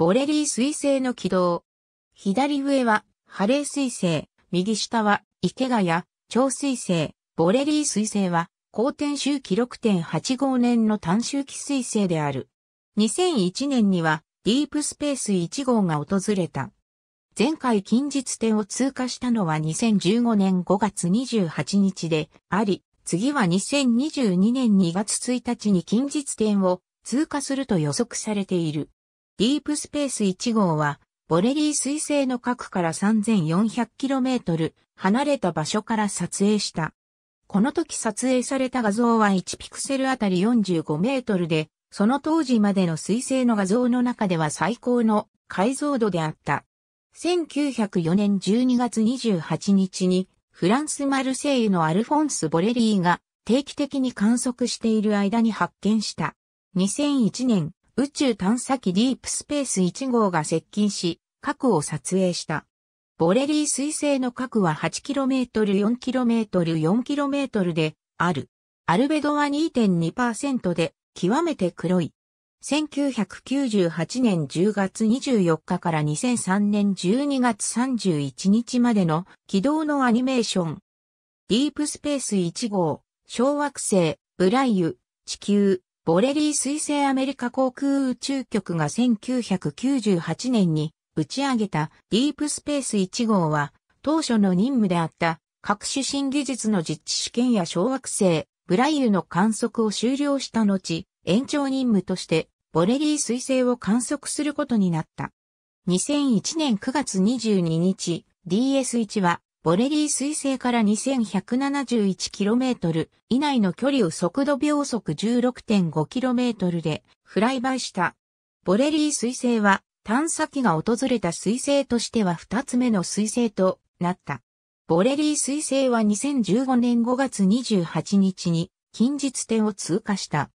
ボレリー彗星の軌道。左上はハレー彗星、右下は池ヶ谷、超彗星、ボレリー彗星は、高天周期6.85年の短周期彗星である。2001年には、ディープスペース1号が訪れた。前回近日点を通過したのは2015年5月28日であり、次は2022年2月1日に近日点を通過すると予測されている。ディープスペース1号は、ボレリー彗星の核から 3400km 離れた場所から撮影した。この時撮影された画像は1ピクセルあたり45メートルで、その当時までの彗星の画像の中では最高の解像度であった。1904年12月28日に、フランス・マルセイユのアルフォンス・ボレリーが定期的に観測している間に発見した。2001年、宇宙探査機ディープスペース1号が接近し、核を撮影した。ボレリー彗星の核は 8km、4km、4km である。アルベドは2.2%で極めて黒い。1998年10月24日から2003年12月31日までの軌道のアニメーション。ディープスペース1号、小惑星、ブライユ、地球、ボレリー彗星アメリカ航空宇宙局が1998年に打ち上げたディープスペース1号は当初の任務であった各種新技術の実地試験や小惑星ブライユの観測を終了した後延長任務としてボレリー彗星を観測することになった。2001年9月22日 DS1 はボレリー彗星から 2171km 以内の距離を速度秒速 16.5km でフライバイした。ボレリー彗星は探査機が訪れた彗星としては2つ目の彗星となった。ボレリー彗星は2015年5月28日に近日点を通過した。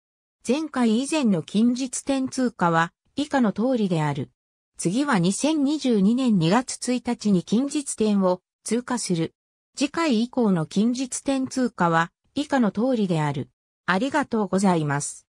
前回以前の近日点通過は以下の通りである。次は2022年2月1日に近日点を通過する。次回以降の近日点通過は以下の通りである。ありがとうございます。